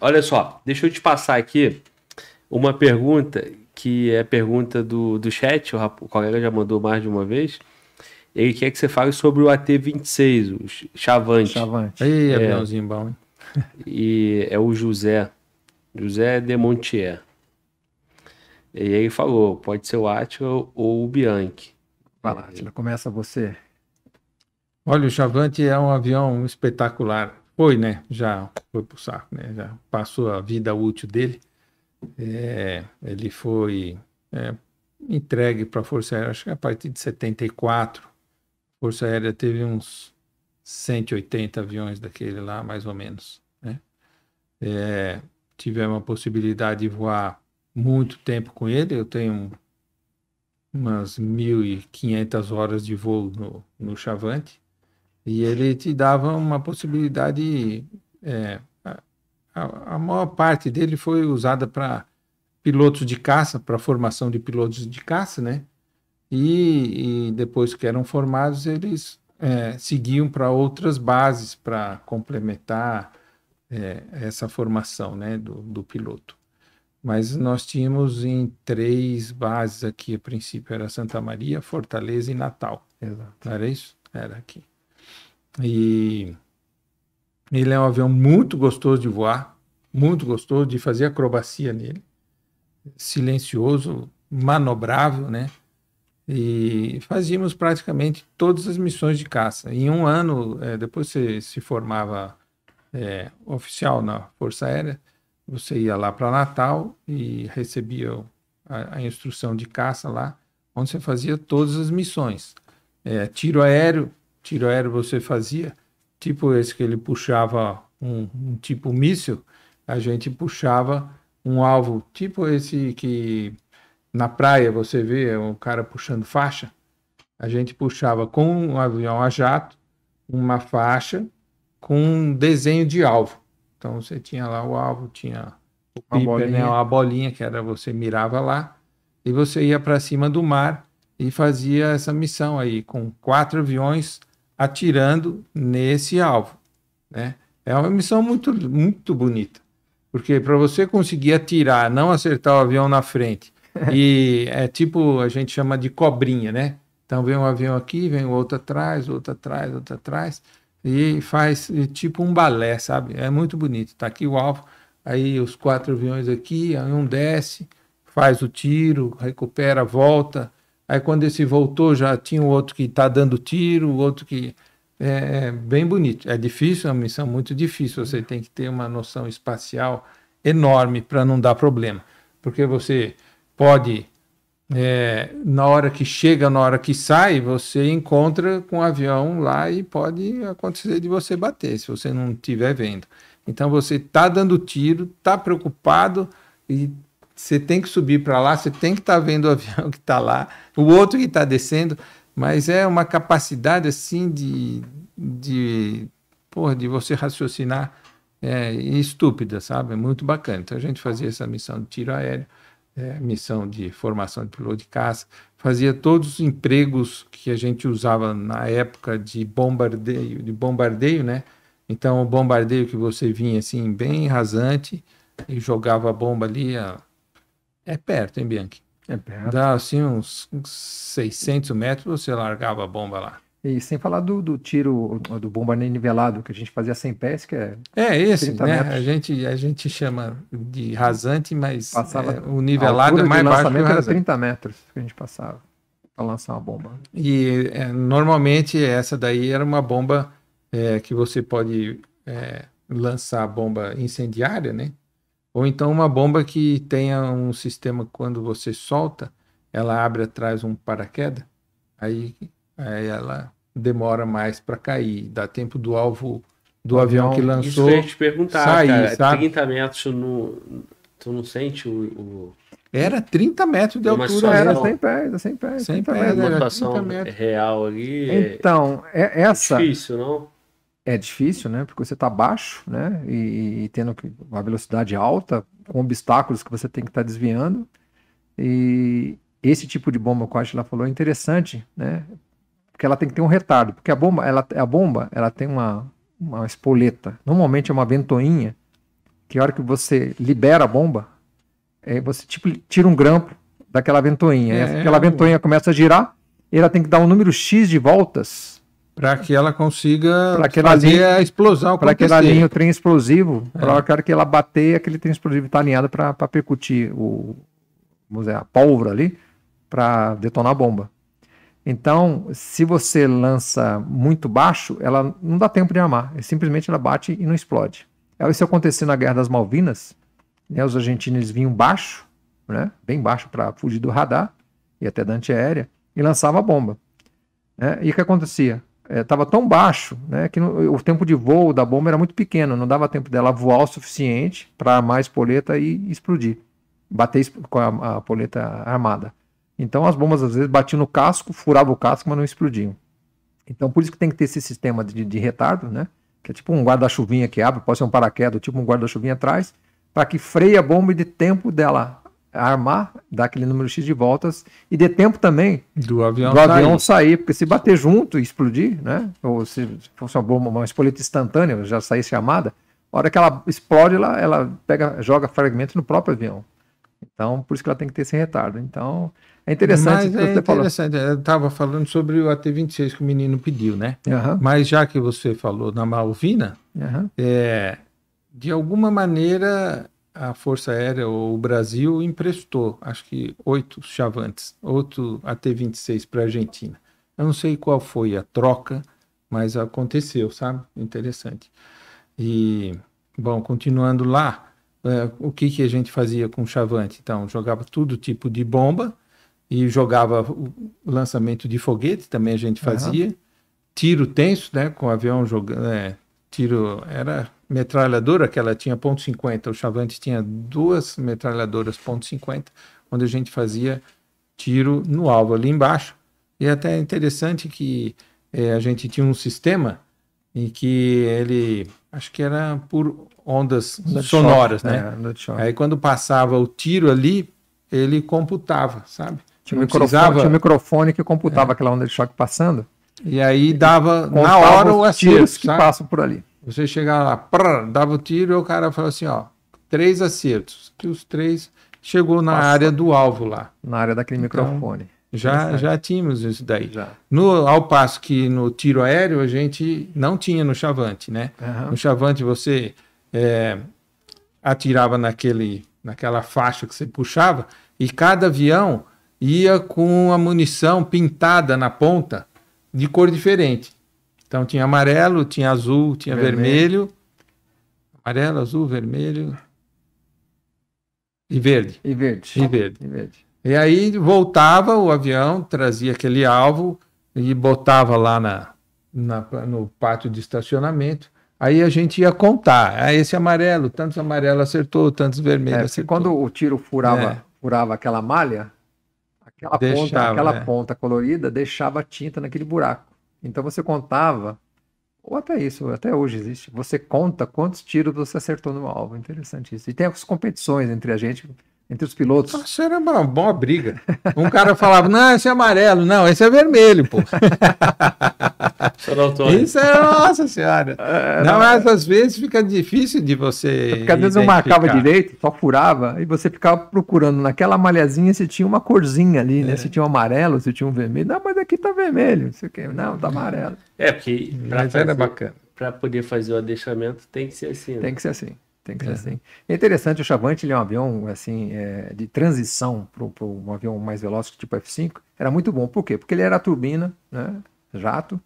Olha só, deixa eu te passar aqui uma pergunta que é pergunta do, do chat, o, o colega já mandou mais de uma vez. Ele quer que você fale sobre o AT26, o Chavante. Chavante. Aí, é, aviãozinho bom, hein? e é o José. José de Montier. E ele falou: pode ser o Atila ou o Bianchi. Vai lá, Atila, começa você. Olha, o Chavante é um avião espetacular foi, né? Já foi pro saco, né? Já passou a vida útil dele. É, ele foi é, entregue para a Força Aérea, acho que a partir de 74. A Força Aérea teve uns 180 aviões daquele lá, mais ou menos. Né? É, tivemos a possibilidade de voar muito tempo com ele. Eu tenho umas 1.500 horas de voo no, no Chavante. E ele te dava uma possibilidade. É, a, a maior parte dele foi usada para pilotos de caça, para formação de pilotos de caça, né? E, e depois que eram formados, eles é, seguiam para outras bases para complementar é, essa formação né, do, do piloto. Mas nós tínhamos em três bases aqui a princípio, era Santa Maria, Fortaleza e Natal. Exato. era isso? Era aqui. E ele é um avião muito gostoso de voar, muito gostoso de fazer acrobacia nele, silencioso, manobrável, né? E fazíamos praticamente todas as missões de caça. Em um ano, é, depois você se formava é, oficial na Força Aérea, você ia lá para Natal e recebia a, a, instrução de caça lá, onde você fazia todas as missões. É, tiro aéreo, tiro aéreo você fazia, tipo esse que ele puxava um, um tipo míssil, a gente puxava um alvo, tipo esse que na praia você vê um cara puxando faixa, a gente puxava com um avião a jato uma faixa com um desenho de alvo. Então você tinha lá o alvo, tinha o piper, né, bolinha. Né, uma bolinha que era você mirava lá e você ia para cima do mar e fazia essa missão aí com quatro aviões atirando nesse alvo. Né? É uma missão muito, muito bonita, porque para você conseguir atirar, não acertar o avião na frente, e é tipo, a gente chama de cobrinha, né? Então vem um avião aqui, vem outro atrás, outro atrás, outro atrás, e faz tipo um balé, sabe? É muito bonito. Tá aqui o alvo, aí os quatro aviões aqui, aí um desce, faz o tiro, recupera, volta, Aí quando esse voltou, já tinha o outro que está dando tiro, o outro que. É, é bem bonito. É difícil, é uma missão muito difícil. Você tem que ter uma noção espacial enorme para não dar problema. Porque você pode, é, na hora que chega, na hora que sai, você encontra com o um avião lá e pode acontecer de você bater, se você não estiver vendo. Então você está dando tiro, está preocupado e você tem que subir para lá, você tem que estar tá vendo o avião que está lá, o outro que está descendo, mas é uma capacidade assim de, de, porra, de você raciocinar é, estúpida, sabe? É muito bacana. Então a gente fazia essa missão de tiro aéreo, é, missão de formação de piloto de caça, fazia todos os empregos que a gente usava na época de bombardeio, de bombardeio, né? Então o bombardeio que você vinha assim bem rasante e jogava a bomba ali a é perto, hein, Bianchi? É perto. Dá assim uns, 600 metros, você largava a bomba lá. E sem falar do, do tiro, do bombardeio nivelado que a gente fazia sem pés, que é. É esse, né? A gente, a gente chama de rasante, mas passava, é, o nivelado é mais baixo. O lançamento era 30 metros que a gente passava para lançar uma bomba. E é, normalmente essa daí era uma bomba é, que você pode é, lançar bomba incendiária, né? Ou então uma bomba que tenha um sistema quando você solta, ela abre atrás um paraquedas, aí, aí ela demora mais para cair, dá tempo do alvo do avião, que lançou. Isso eu ia te perguntar, sair, cara, é sabe? 30 metros no, tu não sente o, o... Era 30 metros de altura, era sem pés, sem pés. Sem a real ali. É então, é, essa. Difícil, não? é difícil, né? Porque você está baixo, né? E, e, tendo uma velocidade alta, com obstáculos que você tem que estar tá desviando. E esse tipo de bomba que a Ashla falou é interessante, né? Porque ela tem que ter um retardo, porque a bomba, ela, a bomba, ela tem uma, uma espoleta. Normalmente é uma ventoinha que a hora que você libera a bomba, é, você tipo tira um grampo daquela ventoinha. É, aquela ventoinha começa a girar, e ela tem que dar um número x de voltas para que ela consiga que fazer linha, a explosão Para que ela linhe o trem explosivo, é. para hora que ela bater, aquele trem explosivo está alinhado para percutir o, vamos dizer, a pólvora ali, para detonar a bomba. Então, se você lança muito baixo, ela não dá tempo de armar. É simplesmente ela bate e não explode. É, isso aconteceu na Guerra das Malvinas. Né? Os argentinos vinham baixo, né? bem baixo para fugir do radar e até da antiaérea, e lançava a bomba. Né? E o que acontecia? estava é, tão baixo né, que no, o tempo de voo da bomba era muito pequeno, não dava tempo dela voar o suficiente para armar a espoleta e explodir, bater com a, a poleta armada. Então as bombas às vezes batiam no casco, furavam o casco, mas não explodiam. Então por isso que tem que ter esse sistema de, de retardo, né? que é tipo um guarda-chuvinha que abre, pode ser um paraquedas, tipo um guarda-chuvinha atrás, para que freie a bomba e de tempo dela armar, dar aquele número X de voltas e dê tempo também do avião, do avião sair. porque se bater junto e explodir, né? Ou se fosse uma bomba, uma espoleta instantânea, já saísse armada, a hora que ela explode, ela, ela pega, joga fragmento no próprio avião. Então, por isso que ela tem que ter esse retardo. Então, é interessante Mas é interessante. Falou. Eu estava falando sobre o AT-26 que o menino pediu, né? Uhum. Mas já que você falou na Malvina, uhum. é, de alguma maneira a Força Aérea ou o Brasil emprestou, acho que oito Chavantes, outro AT-26 para a Argentina. Eu não sei qual foi a troca, mas aconteceu, sabe? Interessante. E, bom, continuando lá, é, o que, que a gente fazia com o Chavante? Então, jogava todo tipo de bomba e jogava o lançamento de foguete, também a gente fazia. Uhum. Tiro tenso, né? Com o avião jogando. É, tiro era metralhadora que ela tinha ponto .50, o Chavante tinha duas metralhadoras ponto .50, onde a gente fazia tiro no alvo ali embaixo. E é até é interessante que é, a gente tinha um sistema em que ele, acho que era por ondas sonoras, né? É, Aí quando passava o tiro ali, ele computava, sabe? Tinha um precisava... microfone, microfone, que computava é. aquela onda de choque passando. E aí dava na hora o tiros que sabe? passam por ali. Você chega lá, prrr, dava o tiro e o cara falou assim, ó, três acertos. Que os três chegou na área do alvo lá. Na área daquele então, microfone. Já, já tínhamos isso daí. Já. No, ao passo que no tiro aéreo a gente não tinha no chavante, né? Uhum. No chavante você é, atirava naquele, naquela faixa que você puxava e cada avião ia com a munição pintada na ponta de cor diferente. Então tinha amarelo, tinha azul, tinha vermelho. vermelho. Amarelo, azul, vermelho. E verde. E verde. E verde. E verde. E aí voltava o avião, trazia aquele alvo e botava lá na, na, no pátio de estacionamento. Aí a gente ia contar. Ah, esse amarelo, tantos amarelos acertou, tantos vermelhos é, acertou. Quando o tiro furava, é. furava aquela malha, aquela, deixava, ponta, aquela é. ponta colorida deixava tinta naquele buraco. Então você contava, ou até isso, até hoje existe, você conta quantos tiros você acertou no alvo. Interessante isso. E tem as competições entre a gente entre os pilotos. Nossa, era uma, boa briga. Um cara falava, não, esse é amarelo. Não, esse é vermelho, pô. Isso é, nossa senhora. É, não, mas às vezes fica difícil de você. Porque às vezes não marcava direito, só furava, e você ficava procurando naquela malhazinha se tinha uma corzinha ali, né? é. né? Se tinha um amarelo, se tinha um vermelho. Não, mas aqui tá vermelho, não sei o quê. Não, tá amarelo. É, porque. Mas fazer, bacana. Para poder fazer o adeixamento, tem que ser assim. Né? Tem que ser assim. Tem que ser é. assim. É interessante, o Chavante ele é um avião assim é, de transição para um avião mais veloz, tipo F5. Era muito bom. Por quê? Porque ele era turbina, né, jato,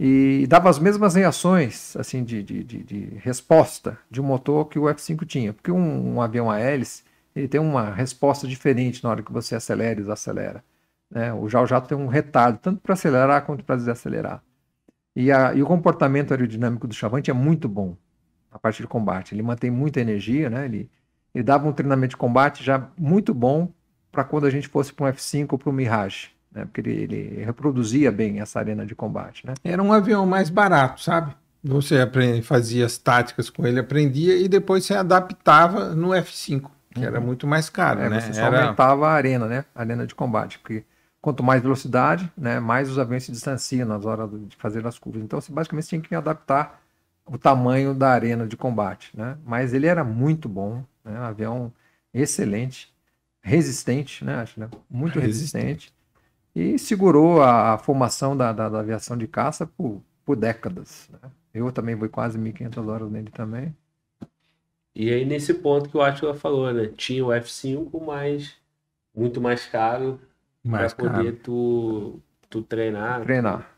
e dava as mesmas reações assim de, de, de, de resposta de um motor que o F5 tinha. Porque um, um, avião a hélice ele tem uma resposta diferente na hora que você acelera e desacelera. Né? O, o jato tem um retardo, tanto para acelerar quanto para desacelerar. E, a, e o comportamento aerodinâmico do Chavante é muito bom a parte de combate. Ele mantém muita energia, né? Ele, ele dava um treinamento de combate já muito bom para quando a gente fosse para um F5 ou para um Mirage, né? Porque ele, ele, reproduzia bem essa arena de combate, né? Era um avião mais barato, sabe? Você aprende, fazia as táticas com ele, aprendia e depois se adaptava no F5, que uhum. era muito mais caro, é, né? Você era... aumentava a arena, né? A arena de combate, porque quanto mais velocidade, né, mais os aviões se distanciam nas horas de fazer as curvas. Então, você basicamente tinha que adaptar o tamanho da arena de combate, né? Mas ele era muito bom, né? Um avião excelente, resistente, né? Acho, né? Muito resistente. resistente. E segurou a, a formação da, da, da, aviação de caça por, por décadas. Né? Eu também fui quase 1.500 horas nele também. E aí nesse ponto que o Atila falou, né? Tinha o F5, mas muito mais caro para poder tu, tu treinar. Treinar.